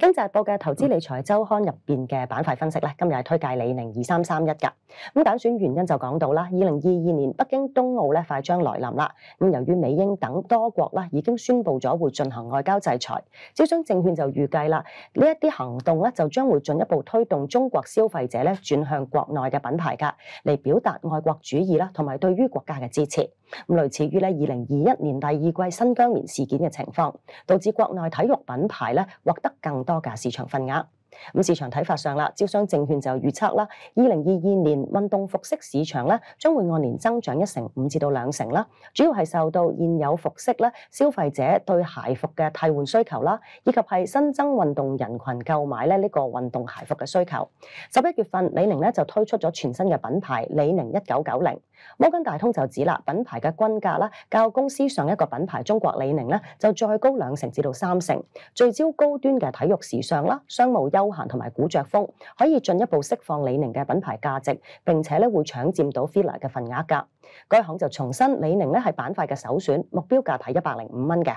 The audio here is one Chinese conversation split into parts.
经济日报嘅投资理财周刊入边嘅板块分析咧，今日系推介李宁二三三一噶。咁拣选原因就讲到啦，二零二二年北京冬奥咧快将来临啦。咁由于美英等多国啦已经宣布咗会进行外交制裁，招商证券就预计啦，呢一啲行动咧就将会进一步推动中国消费者咧转向国内嘅品牌噶，嚟表达爱国主义啦，同埋对于国家嘅支持。咁类似于咧二零二一年第二季新疆棉事件嘅情况，导致国内体育品牌咧获得更多架市場份額。咁市場睇法上啦，招商證券就預測啦，二零二二年運動服飾市場咧將會按年增長一成五至到兩成啦。主要係受到現有服飾咧消費者對鞋服嘅替換需求啦，以及係新增運動人群購買咧呢個運動鞋服嘅需求。十一月份，李寧咧就推出咗全新嘅品牌李寧一九九零。摩根大通就指啦，品牌嘅均价啦，较公司上一个品牌中国李宁咧，就再高两成至到三成。聚焦高端嘅体育时尚啦、商务休闲同埋古着风，可以进一步释放李宁嘅品牌价值，并且咧会抢占到 fila 嘅份额噶。该行就重申李宁咧系板块嘅首选，目标价系一百零五蚊嘅。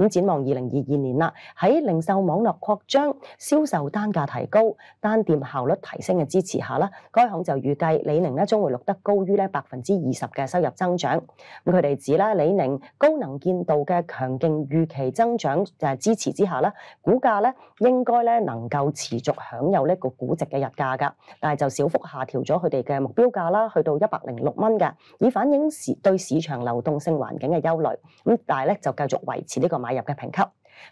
咁展望二零二二年啦，喺零售网络扩张、銷售單價提高、單店效率提升嘅支持下啦，該行就預計李寧咧將會錄得高於咧百分之二十嘅收入增長。咁佢哋指啦，李寧高能見度嘅強勁預期增長誒支持之下咧，股價咧應該咧能夠持續享有呢個估值嘅日價噶。但係就小幅下調咗佢哋嘅目標價啦，去到一百零六蚊嘅，以反映市對市場流動性環境嘅憂慮。咁但係咧就繼續維持呢個買。入嘅评级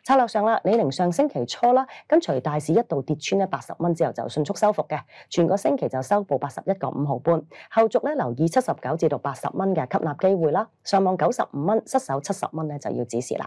策略上啦，李宁上星期初啦，跟随大市一度跌穿咧八十蚊之后就迅速收复嘅，全个星期就收报八十一个五毫半，后续咧留意七十九至到八十蚊嘅吸纳机会啦，上望九十五蚊失守七十蚊咧就要指示啦。